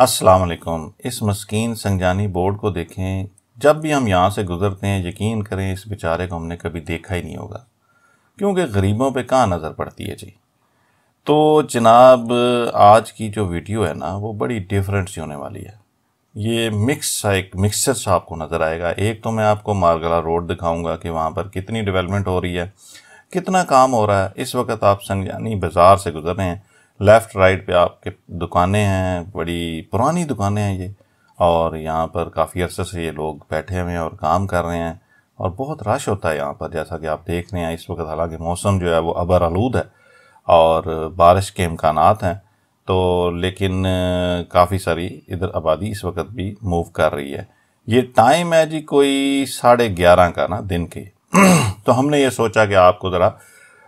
अस्सलाम वालेकुम इस मस्कीन संगजानी बोर्ड को देखें जब भी हम यहाँ से गुज़रते हैं यकीन करें इस बेचारे को हमने कभी देखा ही नहीं होगा क्योंकि गरीबों पे कहाँ नज़र पड़ती है जी तो जनाब आज की जो वीडियो है ना वो बड़ी डिफरेंट सी होने वाली है ये मिक्स सा एक मिक्सचर सा आपको नज़र आएगा एक तो मैं आपको मारगला रोड दिखाऊंगा कि वहाँ पर कितनी डेवलपमेंट हो रही है कितना काम हो रहा है इस वक्त आप संगजानी बाज़ार से गुज़र रहे हैं लेफ़्ट राइट पे आपके दुकानें हैं बड़ी पुरानी दुकानें हैं ये और यहाँ पर काफ़ी अर्से से ये लोग बैठे हुए हैं और काम कर रहे हैं और बहुत रश होता है यहाँ पर जैसा कि आप देख रहे हैं इस वक्त हालांकि मौसम जो है वो अबर आलूद है और बारिश के इम्कान हैं तो लेकिन काफ़ी सारी इधर आबादी इस वक्त भी मूव कर रही है ये टाइम है जी कोई साढ़े ग्यारह का ना दिन की तो हमने ये सोचा कि आपको ज़रा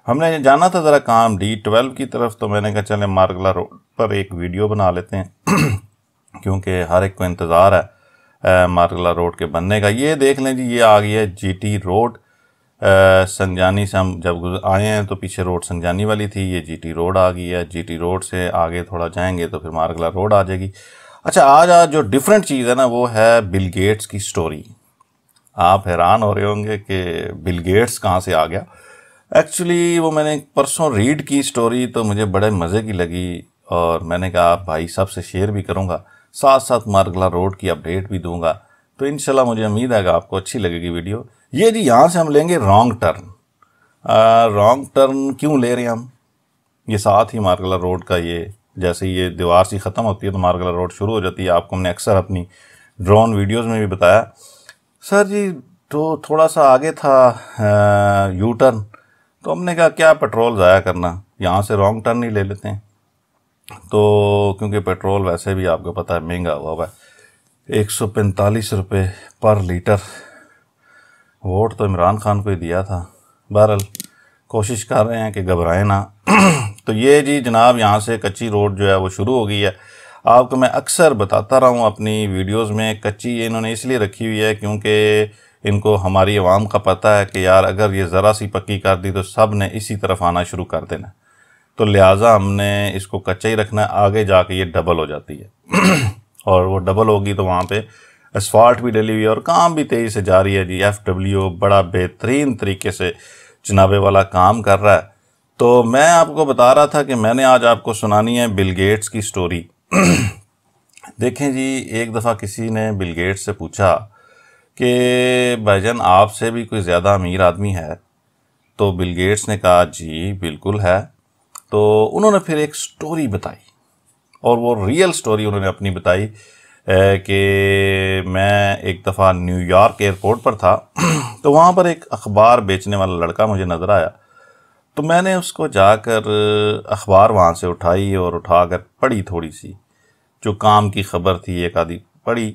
हमने जाना था ज़रा काम डी ट्वेल्व की तरफ तो मैंने कहा चले मार्गला रोड पर एक वीडियो बना लेते हैं क्योंकि हर एक को इंतज़ार है मार्गला रोड के बनने का ये देख लें जी ये आ गई है जीटी रोड संजानी से हम जब आए हैं तो पीछे रोड संजानी वाली थी ये जीटी रोड आ गई है जीटी रोड से आगे थोड़ा जाएंगे तो फिर मार्गला रोड आ जाएगी अच्छा आज आज जो डिफरेंट चीज़ है ना वो है बिल गेट्स की स्टोरी आप हैरान हो रहे होंगे कि बिल गेट्स कहाँ से आ गया एक्चुअली वो मैंने परसों रीड की स्टोरी तो मुझे बड़े मज़े की लगी और मैंने कहा आप भाई साहब से शेयर भी करूँगा साथ साथ मार्गला रोड की अपडेट भी दूंगा तो इन मुझे उम्मीद है कि आपको अच्छी लगेगी वीडियो ये जी यहाँ से हम लेंगे रॉन्ग टर्न रॉन्ग टर्न क्यों ले रहे हैं हम ये साथ ही मार्गला रोड का ये जैसे ये दीवार सी ख़त्म होती है तो मार्गला रोड शुरू हो जाती है आपको हमने अक्सर अपनी ड्रोन वीडियोस में भी बताया सर जी तो थोड़ा सा आगे था यू टर्न तो हमने कहा क्या पेट्रोल ज़ाया करना यहाँ से रॉन्ग टर्न ही ले लेते हैं तो क्योंकि पेट्रोल वैसे भी आपको पता है महंगा हुआ हुआ है एक सौ पैंतालीस रुपये पर लीटर वोट तो इमरान खान को ही दिया था बहरहाल कोशिश कर रहे हैं कि घबराएं ना तो ये जी जनाब यहाँ से कच्ची रोड जो है वो शुरू हो गई है आपको मैं अक्सर बताता रहा हूँ अपनी वीडियोस में कच्ची इन्होंने इसलिए रखी हुई है क्योंकि इनको हमारी आवाम का पता है कि यार अगर ये ज़रा सी पक्की कर दी तो सब ने इसी तरफ आना शुरू कर देना तो लिहाजा हमने इसको कच्चा ही रखना है आगे जाके ये डबल हो जाती है और वो डबल होगी तो वहाँ पे असफाल्ट भी डली हुई है और काम भी तेज़ी से जारी है जी एफ़ डब्ल्यू बड़ा बेहतरीन तरीके से जनाबे वाला काम कर रहा है तो मैं आपको बता रहा था कि मैंने आज आपको सुनानी है बिल गेट्स की स्टोरी देखें जी एक दफ़ा किसी ने बिल गेट्स से पूछा कि जान आपसे भी कोई ज़्यादा अमीर आदमी है तो बिल गेट्स ने कहा जी बिल्कुल है तो उन्होंने फिर एक स्टोरी बताई और वो रियल स्टोरी उन्होंने अपनी बताई कि मैं एक दफ़ा न्यूयॉर्क एयरपोर्ट पर था तो वहाँ पर एक अखबार बेचने वाला लड़का मुझे नज़र आया तो मैंने उसको जाकर अखबार वहाँ से उठाई और उठाकर पढ़ी थोड़ी सी जो काम की खबर थी एक आधी पढ़ी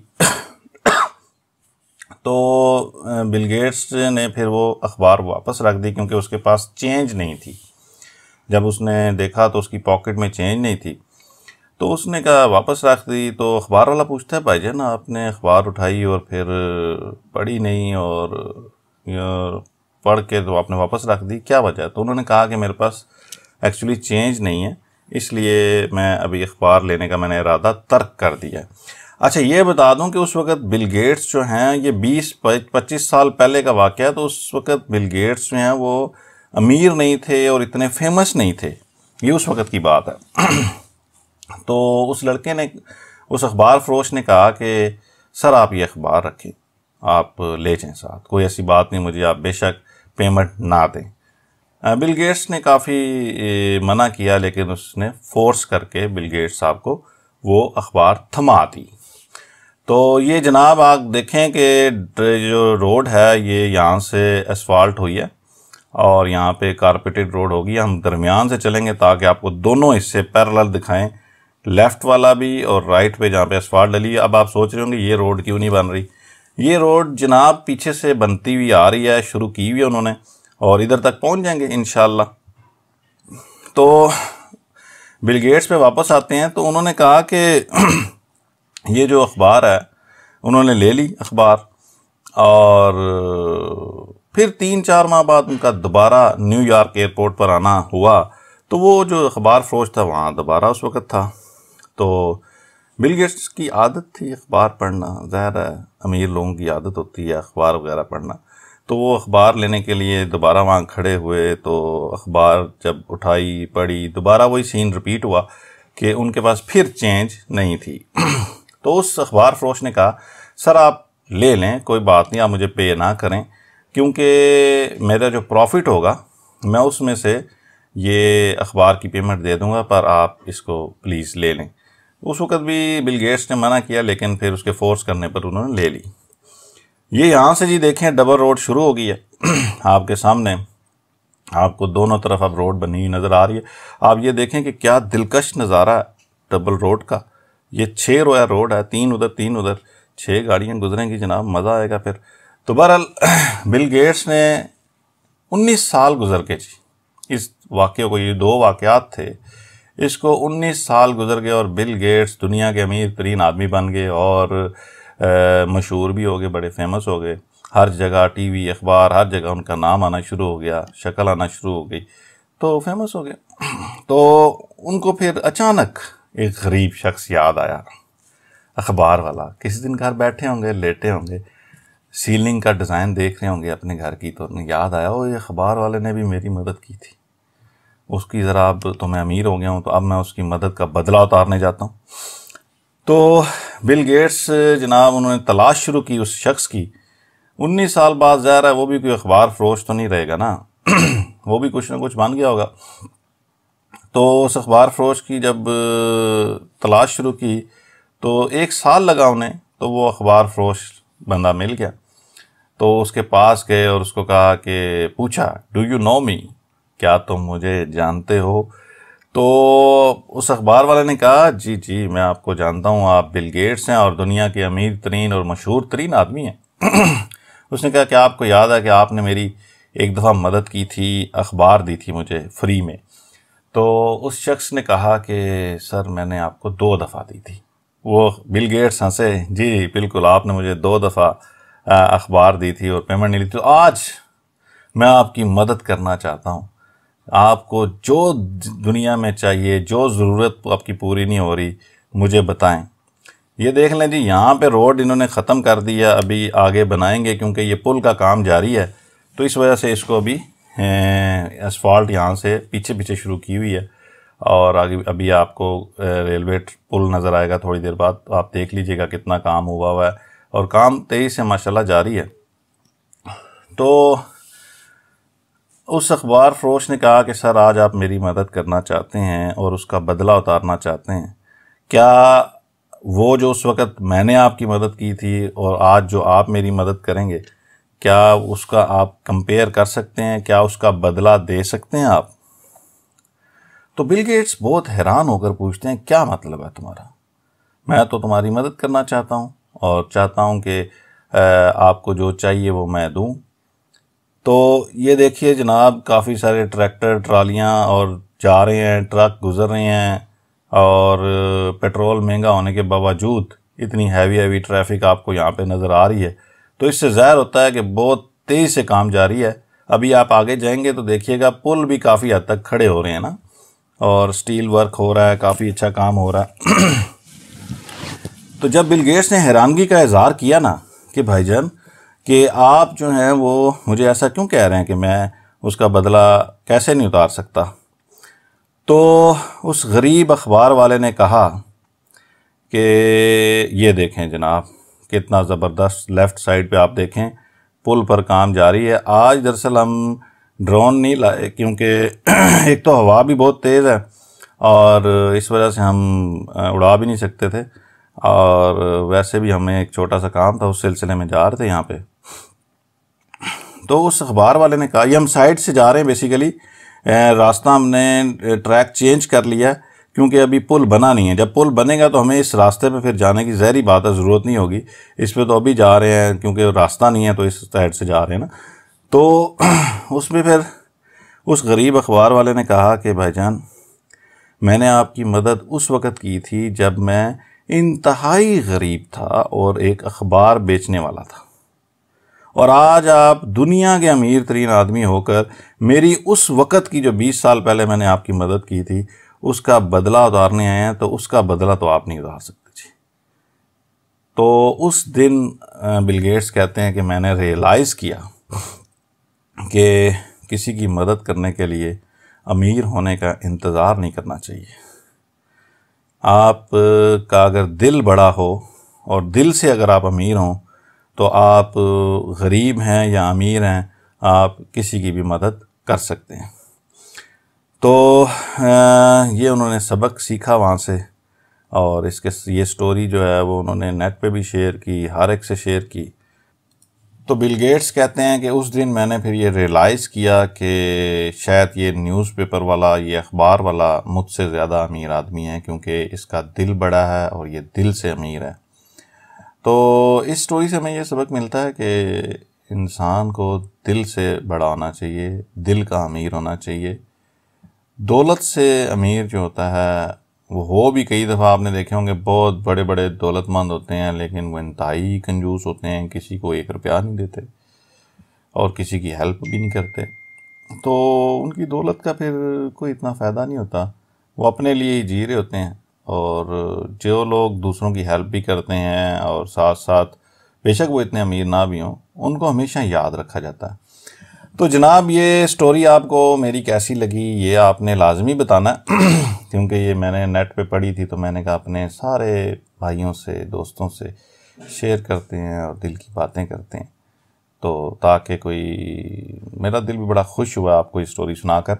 तो बिल गेट्स ने फिर वो अखबार वापस रख दी क्योंकि उसके पास चेंज नहीं थी जब उसने देखा तो उसकी पॉकेट में चेंज नहीं थी तो उसने कहा वापस रख दी तो अखबार वाला पूछता है भाई जान आपने अखबार उठाई और फिर पढ़ी नहीं और पढ़ के तो आपने वापस रख दी क्या वजह तो उन्होंने कहा कि मेरे पास एक्चुअली चेंज नहीं है इसलिए मैं अभी अखबार लेने का मैंने इरादा तर्क कर दिया अच्छा ये बता दूं कि उस वक्त बिल गेट्स जो हैं ये 20 25 साल पहले का वाक़ है तो उस वक्त बिल गेट्स जो हैं वो अमीर नहीं थे और इतने फेमस नहीं थे ये उस वक्त की बात है तो उस लड़के ने उस अखबार फरोश ने कहा कि सर आप ये अखबार रखें आप ले जाएं साथ कोई ऐसी बात नहीं मुझे आप बेशक पेमेंट ना दें बिल गेट्स ने काफ़ी मना किया लेकिन उसने फोर्स करके बिल गेट्स साहब को वो अखबार थमा दी तो ये जनाब आप देखें कि जो रोड है ये यहाँ से एसफाल्ट हुई है और यहाँ पे कारपेटेड रोड होगी हम दरमियान से चलेंगे ताकि आपको दोनों हिस्से पैरेलल दिखाएं लेफ़्ट वाला भी और राइट पे जहाँ पे एसफाल्ट डली अब आप सोच रहे होंगे ये रोड क्यों नहीं बन रही ये रोड जनाब पीछे से बनती हुई आ रही है शुरू की हुई है उन्होंने और इधर तक पहुँच जाएंगे इन तो बिल गेट्स वापस आते हैं तो उन्होंने कहा कि ये जो अखबार है उन्होंने ले ली अखबार और फिर तीन चार माह बाद उनका दोबारा न्यूयॉर्क एयरपोर्ट पर आना हुआ तो वो जो अखबार फरोश था वहाँ दोबारा उस वक़्त था तो बिल गेट्स की आदत थी अखबार पढ़ना ज़ाहिर है अमीर लोगों की आदत होती है अखबार वगैरह पढ़ना तो वो अखबार लेने के लिए दोबारा वहाँ खड़े हुए तो अखबार जब उठाई पढ़ी दोबारा वही सीन रिपीट हुआ कि उनके पास फिर चेंज नहीं थी तो उस अखबार फरोश ने कहा सर आप ले लें कोई बात नहीं आप मुझे पे ना करें क्योंकि मेरा जो प्रॉफिट होगा मैं उसमें से ये अखबार की पेमेंट दे दूंगा पर आप इसको प्लीज़ ले लें उस वक़्त भी बिल गेट्स ने मना किया लेकिन फिर उसके फोर्स करने पर उन्होंने ले ली ये यहाँ से जी देखें डबल रोड शुरू हो गई है आपके सामने आपको दोनों तरफ अब रोड बनी हुई नज़र आ रही है आप ये देखें कि क्या दिलकश नज़ारा डबल रोड का ये छः रोया रोड है तीन उधर तीन उधर छः गाड़ियाँ गुजरेंगी जनाब मज़ा आएगा फिर तो बहरहाल बिल गेट्स ने उन्नीस साल गुजर के जी इस वाक्य को ये दो वाक़ात थे इसको 19 साल गुजर गए और बिल गेट्स दुनिया के अमीर तरीन आदमी बन गए और मशहूर भी हो गए बड़े फेमस हो गए हर जगह टीवी अखबार हर जगह उनका नाम आना शुरू हो गया शक्ल आना शुरू हो गई तो फेमस हो गए तो उनको फिर अचानक एक गरीब शख्स याद आया अखबार वाला किसी दिन घर बैठे होंगे लेटे होंगे सीलिंग का डिज़ाइन देख रहे होंगे अपने घर की तो उन्हें याद आया और ये अखबार वाले ने भी मेरी मदद की थी उसकी ज़रा अब तो मैं अमीर हो गया हूँ तो अब मैं उसकी मदद का बदला उतारने जाता हूँ तो बिल गेट्स जनाब उन्होंने तलाश शुरू की उस शख्स की उन्नीस साल बाद ज़ाहिर है वो भी कोई अखबार फरोश तो नहीं रहेगा ना वो भी कुछ ना कुछ बन गया होगा तो उस अखबार फरोश की जब तलाश शुरू की तो एक साल लगा उन्हें तो वो अखबार फरोश बंदा मिल गया तो उसके पास गए और उसको कहा कि पूछा डू यू नो मी क्या तुम मुझे जानते हो तो उस अखबार वाले ने कहा जी जी मैं आपको जानता हूँ आप बिल गेट्स हैं और दुनिया के अमीर तरीन और मशहूर तरीन आदमी हैं उसने कहा कि आपको याद है कि आपने मेरी एक दफ़ा मदद की थी अखबार दी थी मुझे फ्री में तो उस शख्स ने कहा कि सर मैंने आपको दो दफ़ा दी थी वो बिल गेट्स हंसे जी बिल्कुल आपने मुझे दो दफ़ा अखबार दी थी और पेमेंट नहीं ली तो आज मैं आपकी मदद करना चाहता हूँ आपको जो दुनिया में चाहिए जो ज़रूरत आपकी पूरी नहीं हो रही मुझे बताएं ये देख लें जी यहाँ पे रोड इन्होंने ख़त्म कर दिया अभी आगे बनाएंगे क्योंकि ये पुल का काम जारी है तो इस वजह से इसको अभी असफॉल्ट यहाँ से पीछे पीछे शुरू की हुई है और आगे अभी आपको रेलवे पुल नज़र आएगा थोड़ी देर बाद तो आप देख लीजिएगा कितना काम हुआ हुआ है और काम तेज़ी से माशाल्लाह जारी है तो उस अखबार फरोश ने कहा कि सर आज आप मेरी मदद करना चाहते हैं और उसका बदला उतारना चाहते हैं क्या वो जो उस वक़्त मैंने आपकी मदद की थी और आज जो आप मेरी मदद करेंगे क्या उसका आप कंपेयर कर सकते हैं क्या उसका बदला दे सकते हैं आप तो बिल गेट्स बहुत हैरान होकर पूछते हैं क्या मतलब है तुम्हारा मैं तो तुम्हारी मदद करना चाहता हूँ और चाहता हूँ कि आपको जो चाहिए वो मैं दूँ तो ये देखिए जनाब काफ़ी सारे ट्रैक्टर ट्रालियाँ और जा रहे हैं ट्रक गुजर रहे हैं और पेट्रोल महंगा होने के बावजूद इतनी हैवी हैवी ट्रैफिक आपको यहाँ पे नज़र आ रही है तो इससे ज़ाहिर होता है कि बहुत तेज़ी से काम जारी है अभी आप आगे जाएंगे तो देखिएगा पुल भी काफ़ी हद तक खड़े हो रहे हैं ना और स्टील वर्क हो रहा है काफ़ी अच्छा काम हो रहा है तो जब बिल गेट्स ने हैरानगी का इजहार किया ना कि भाईजान कि आप जो हैं वो मुझे ऐसा क्यों कह रहे हैं कि मैं उसका बदला कैसे नहीं उतार सकता तो उस गरीब अखबार वाले ने कहा कि ये देखें जनाब कितना ज़बरदस्त लेफ़्ट साइड पे आप देखें पुल पर काम जारी है आज दरअसल हम ड्रोन नहीं लाए क्योंकि एक तो हवा भी बहुत तेज़ है और इस वजह से हम उड़ा भी नहीं सकते थे और वैसे भी हमें एक छोटा सा काम था उस सिलसिले में जा रहे थे यहाँ पे तो उस अखबार वाले ने कहा ये हम साइड से जा रहे हैं बेसिकली रास्ता हमने ट्रैक चेंज कर लिया है क्योंकि अभी पुल बना नहीं है जब पुल बनेगा तो हमें इस रास्ते पर फिर जाने की जहरी बात है ज़रूरत नहीं होगी इस पर तो अभी जा रहे हैं क्योंकि रास्ता नहीं है तो इस साइड से जा रहे हैं ना तो उसमें फिर उस गरीब अखबार वाले ने कहा कि भाईजान मैंने आपकी मदद उस वक़्त की थी जब मैं इंतहाई गरीब था और एक अखबार बेचने वाला था और आज आप दुनिया के अमीर तरीन आदमी होकर मेरी उस वक़्त की जो 20 साल पहले मैंने आपकी मदद की थी उसका बदला उतारने आए हैं तो उसका बदला तो आप नहीं उतार सकते जी तो उस दिन बिलगेट्स कहते हैं कि मैंने रियलाइज़ किया कि किसी की मदद करने के लिए अमीर होने का इंतज़ार नहीं करना चाहिए आप का अगर दिल बड़ा हो और दिल से अगर आप अमीर हों तो आप गरीब हैं या अमीर हैं आप किसी की भी मदद कर सकते हैं तो ये उन्होंने सबक सीखा वहाँ से और इसके ये स्टोरी जो है वो उन्होंने नेट पे भी शेयर की हर एक से शेयर की तो बिल गेट्स कहते हैं कि उस दिन मैंने फिर ये रियलाइज़ किया कि शायद ये न्यूज़पेपर वाला ये अखबार वाला मुझसे ज़्यादा अमीर आदमी है क्योंकि इसका दिल बड़ा है और ये दिल से अमीर है तो इस स्टोरी से हमें ये सबक मिलता है कि इंसान को दिल से बड़ा होना चाहिए दिल का अमीर होना चाहिए दौलत से अमीर जो होता है वो हो भी कई दफ़ा आपने देखे होंगे बहुत बड़े बड़े दौलतमंद होते हैं लेकिन वो इंतहाई कंजूस होते हैं किसी को एक रुपया नहीं देते और किसी की हेल्प भी नहीं करते तो उनकी दौलत का फिर कोई इतना फ़ायदा नहीं होता वो अपने लिए ही जी रहे होते हैं और जो लोग दूसरों की हेल्प भी करते हैं और साथ साथ बेशक वो इतने अमीर ना भी हों उनको हमेशा याद रखा जाता है तो जनाब ये स्टोरी आपको मेरी कैसी लगी ये आपने लाजमी बताना क्योंकि ये मैंने नेट पे पढ़ी थी तो मैंने कहा अपने सारे भाइयों से दोस्तों से शेयर करते हैं और दिल की बातें करते हैं तो ताकि कोई मेरा दिल भी बड़ा खुश हुआ आपको ये स्टोरी सुनाकर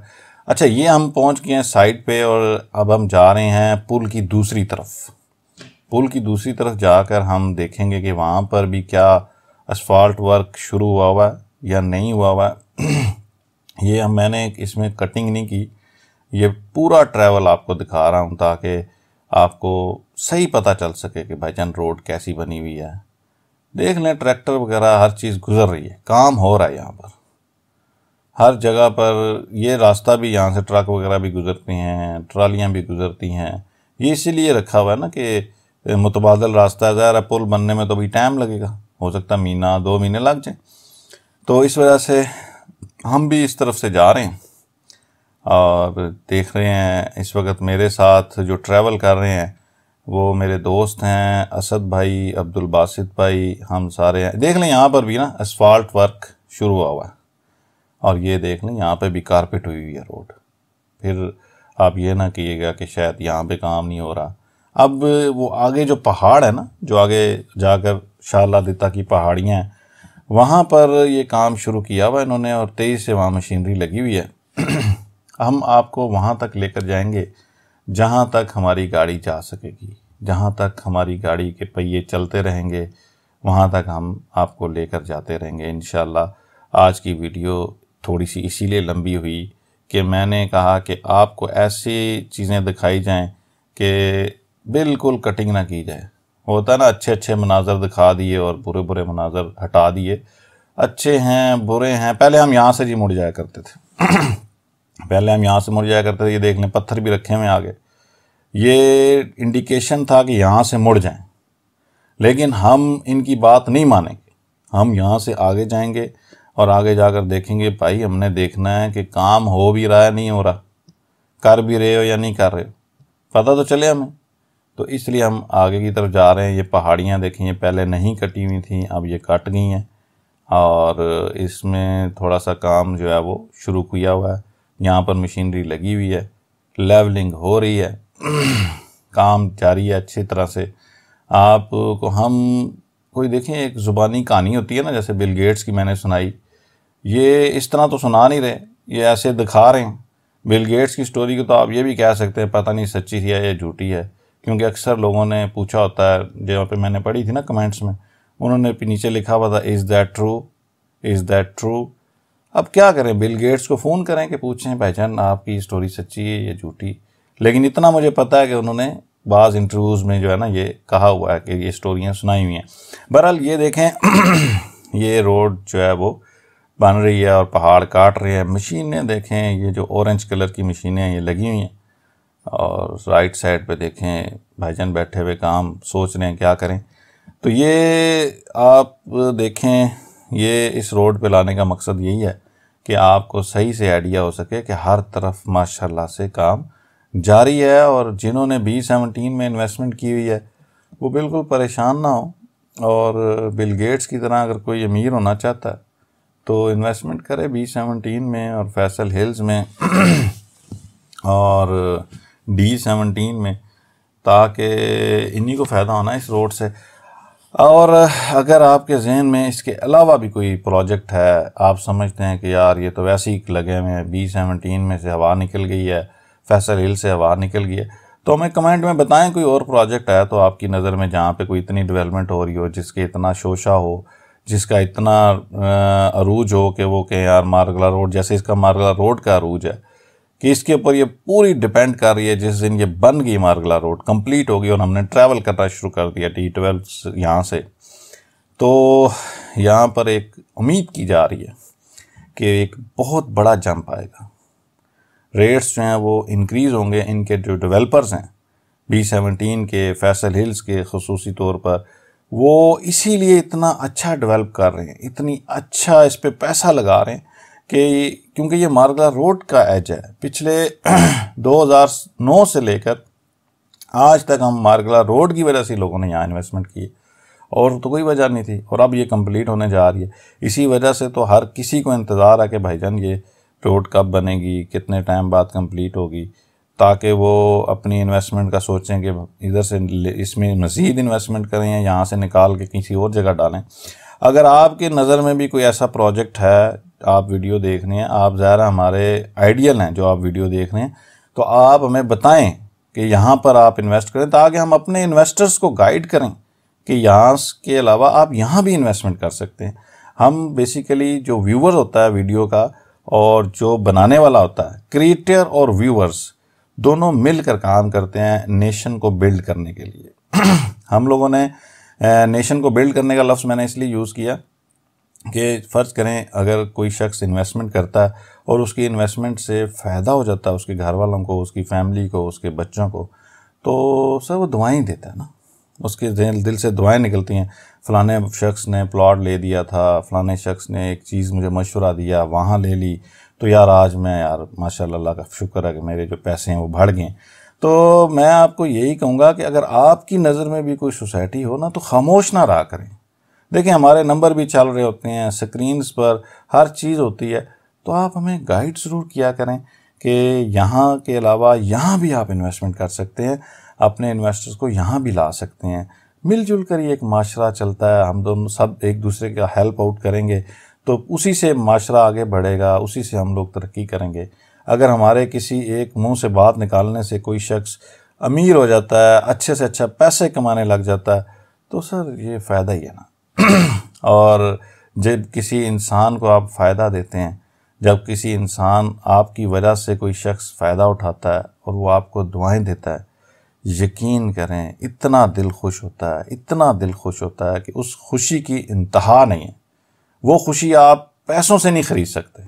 अच्छा ये हम पहुंच गए हैं साइड पे और अब हम जा रहे हैं पुल की दूसरी तरफ पुल की दूसरी तरफ जाकर हम देखेंगे कि वहाँ पर भी क्या असफाल्ट वर्क शुरू हुआ हुआ है या नहीं हुआ हुआ है ये हम मैंने इसमें कटिंग नहीं की ये पूरा ट्रैवल आपको दिखा रहा हूँ ताकि आपको सही पता चल सके कि भाईजान रोड कैसी बनी हुई है देख लें ट्रैक्टर वगैरह हर चीज़ गुजर रही है काम हो रहा है यहाँ पर हर जगह पर ये रास्ता भी यहाँ से ट्रक वगैरह भी गुजरते हैं ट्रालियाँ भी गुजरती हैं ये इसीलिए रखा हुआ है ना कि मुतबादल रास्ता है ज़्यादा पुल बनने में तो भी टाइम लगेगा हो सकता है महीना दो महीने लग जाए तो इस वजह से हम भी इस तरफ से जा रहे हैं और देख रहे हैं इस वक्त मेरे साथ जो ट्रैवल कर रहे हैं वो मेरे दोस्त हैं असद भाई अब्दुल बासित भाई हम सारे हैं देख लें यहाँ पर भी ना असफाल्ट वर्क शुरू हुआ हुआ है और ये देख लें यहाँ पे भी कारपेट हुई हुई है रोड फिर आप ये ना किएगा कि शायद यहाँ पे काम नहीं हो रहा अब वो आगे जो पहाड़ है ना जो आगे जाकर शाह दिता की पहाड़ियाँ हैं वहाँ पर ये काम शुरू किया हुआ इन्होंने और तेईस से वहाँ मशीनरी लगी हुई है हम आपको वहाँ तक लेकर जाएंगे जहाँ तक हमारी गाड़ी जा सकेगी जहाँ तक हमारी गाड़ी के पहिए चलते रहेंगे वहाँ तक हम आपको लेकर जाते रहेंगे इन आज की वीडियो थोड़ी सी इसीलिए लंबी हुई कि मैंने कहा कि आपको ऐसी चीज़ें दिखाई जाएं कि बिल्कुल कटिंग ना की जाए होता है ना अच्छे अच्छे मनाजर दिखा दिए और बुरे बुरे मनाजर हटा दिए अच्छे हैं बुरे हैं पहले हम यहाँ से जी मुड़ जाया करते थे पहले हम यहाँ से मुड़ जाया करते थे ये देख लें पत्थर भी रखे हुए आगे ये इंडिकेशन था कि यहाँ से मुड़ जाएं लेकिन हम इनकी बात नहीं मानेंगे हम यहाँ से आगे जाएंगे और आगे जाकर देखेंगे भाई हमने देखना है कि काम हो भी रहा है नहीं हो रहा कर भी रहे हो या नहीं कर रहे हो पता तो चले हमें तो इसलिए हम आगे की तरफ जा रहे हैं ये पहाड़ियाँ देखिए ये पहले नहीं कटी हुई थी अब ये कट गई हैं और इसमें थोड़ा सा काम जो है वो शुरू किया हुआ है यहाँ पर मशीनरी लगी हुई है लेवलिंग हो रही है काम जारी है अच्छी तरह से आप को हम कोई देखें एक ज़ुबानी कहानी होती है ना जैसे बिल गेट्स की मैंने सुनाई ये इस तरह तो सुना नहीं रहे ये ऐसे दिखा रहे हैं बिल गेट्स की स्टोरी को तो आप ये भी कह सकते हैं पता नहीं सच्ची है या झूठी है क्योंकि अक्सर लोगों ने पूछा होता है जहाँ पे मैंने पढ़ी थी ना कमेंट्स में उन्होंने नीचे लिखा हुआ था is that true is that true अब क्या करें बिल गेट्स को फ़ोन करें कि पूछें जान आपकी स्टोरी सच्ची है या झूठी लेकिन इतना मुझे पता है कि उन्होंने बाज़ इंटरव्यूज़ में जो है ना ये कहा हुआ है कि ये स्टोरियाँ सुनाई हुई हैं बहरहाल ये देखें ये रोड जो है वो बन रही है और पहाड़ काट रहे हैं मशीनें देखें ये जो ऑरेंज कलर की मशीनें ये लगी हुई हैं और राइट साइड पे देखें भाईजान बैठे हुए काम सोच रहे हैं क्या करें तो ये आप देखें ये इस रोड पे लाने का मकसद यही है कि आपको सही से आइडिया हो सके कि हर तरफ माशाल्लाह से काम जारी है और जिन्होंने बी सेवनटीन में इन्वेस्टमेंट की हुई है वो बिल्कुल परेशान ना हो और बिल गेट्स की तरह अगर कोई अमीर होना चाहता है तो इन्वेस्टमेंट करे बी सेवनटीन में और फैसल हिल्स में और डी सेवनटीन में ताकि इन्हीं को फ़ायदा होना इस रोड से और अगर आपके जहन में इसके अलावा भी कोई प्रोजेक्ट है आप समझते हैं कि यार ये तो वैसे ही लगे हुए हैं बी सेवनटीन में से हवा निकल गई है फैसल हिल से हवा निकल गई है तो हमें कमेंट में बताएं कोई और प्रोजेक्ट आया तो आपकी नज़र में जहाँ पे कोई इतनी डेवलपमेंट हो रही हो जिसके इतना शोशा हो जिसका इतना अरूज हो कि वो कहें यार मारगला रोड जैसे इसका मारगला रोड का अरूज है कि इसके ऊपर ये पूरी डिपेंड कर रही है जिस दिन ये बन गई मारगला रोड कंप्लीट होगी और हमने ट्रैवल करना शुरू कर दिया टी ट्वेल्व यहाँ से तो यहाँ पर एक उम्मीद की जा रही है कि एक बहुत बड़ा जंप आएगा रेट्स जो हैं वो इनक्रीज़ होंगे इनके जो डेवलपर्स हैं बी सेवनटीन के फैसल हिल्स के खसूसी तौर पर वो इसीलिए इतना अच्छा डेवलप कर रहे हैं इतनी अच्छा इस पर पैसा लगा रहे हैं कि क्योंकि ये मारगला रोड का एज है पिछले 2009 से लेकर आज तक हम मार्गला रोड की वजह से लोगों ने यहाँ इन्वेस्टमेंट की और तो कोई वजह नहीं थी और अब ये कंप्लीट होने जा रही है इसी वजह से तो हर किसी को इंतज़ार है कि भाईजान ये रोड कब बनेगी कितने टाइम बाद कंप्लीट होगी ताकि वो अपनी इन्वेस्टमेंट का सोचें कि इधर से इसमें मज़ीद इन्वेस्टमेंट करें या यहाँ से निकाल के किसी और जगह डालें अगर आपके नज़र में भी कोई ऐसा प्रोजेक्ट है आप वीडियो देख रहे हैं आप ज़ाहिर हमारे आइडियल हैं जो आप वीडियो देख रहे हैं तो आप हमें बताएं कि यहाँ पर आप इन्वेस्ट करें ताकि हम अपने इन्वेस्टर्स को गाइड करें कि यहाँ के अलावा आप यहाँ भी इन्वेस्टमेंट कर सकते हैं हम बेसिकली जो व्यूवर होता है वीडियो का और जो बनाने वाला होता है क्रिएटर और व्यूअर्स दोनों मिलकर काम करते हैं नेशन को बिल्ड करने के लिए हम लोगों ने नेशन को बिल्ड करने का लफ्ज़ मैंने इसलिए यूज़ किया कि फ़र्ज़ करें अगर कोई शख्स इन्वेस्टमेंट करता है और उसकी इन्वेस्टमेंट से फ़ायदा हो जाता है उसके घर वालों को उसकी फैमिली को उसके बच्चों को तो सर वो दुआएं देता है ना उसके दिल से दुआएं निकलती हैं फ़लाने शख्स ने प्लॉट ले दिया था फ़लाने शख्स ने एक चीज़ मुझे मशवरा दिया वहाँ ले ली तो यार आज मैं यार माशा का शुक्र है कि मेरे जो पैसे हैं वो बढ़ गए तो मैं आपको यही कहूँगा कि अगर आपकी नज़र में भी कोई सोसाइटी हो ना तो खामोश ना रहा करें देखें हमारे नंबर भी चल रहे होते हैं स्क्रीन्स पर हर चीज़ होती है तो आप हमें गाइड ज़रूर किया करें कि यहाँ के अलावा यहाँ भी आप इन्वेस्टमेंट कर सकते हैं अपने इन्वेस्टर्स को यहाँ भी ला सकते हैं मिलजुल कर ही एक माशरा चलता है हम दोनों सब एक दूसरे का हेल्प आउट करेंगे तो उसी से माशरा आगे बढ़ेगा उसी से हम लोग तरक्की करेंगे अगर हमारे किसी एक मुंह से बात निकालने से कोई शख्स अमीर हो जाता है अच्छे से अच्छा पैसे कमाने लग जाता है तो सर ये फ़ायदा ही है ना और जब किसी इंसान को आप फ़ायदा देते हैं जब किसी इंसान आपकी वजह से कोई शख्स फ़ायदा उठाता है और वो आपको दुआएं देता है यकीन करें इतना दिल खुश होता है इतना दिल खुश होता है कि उस खुशी की इंतहा नहीं है वो खुशी आप पैसों से नहीं ख़रीद सकते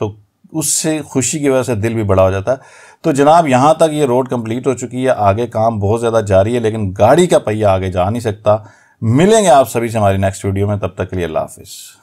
तो उससे खुशी की वजह से दिल भी बड़ा हो जाता है तो जनाब यहाँ तक ये रोड कंप्लीट हो चुकी है आगे काम बहुत ज़्यादा जारी है लेकिन गाड़ी का पहिया आगे जा नहीं सकता मिलेंगे आप सभी से हमारी नेक्स्ट वीडियो में तब तक के लिए अल्लाह हाफिज़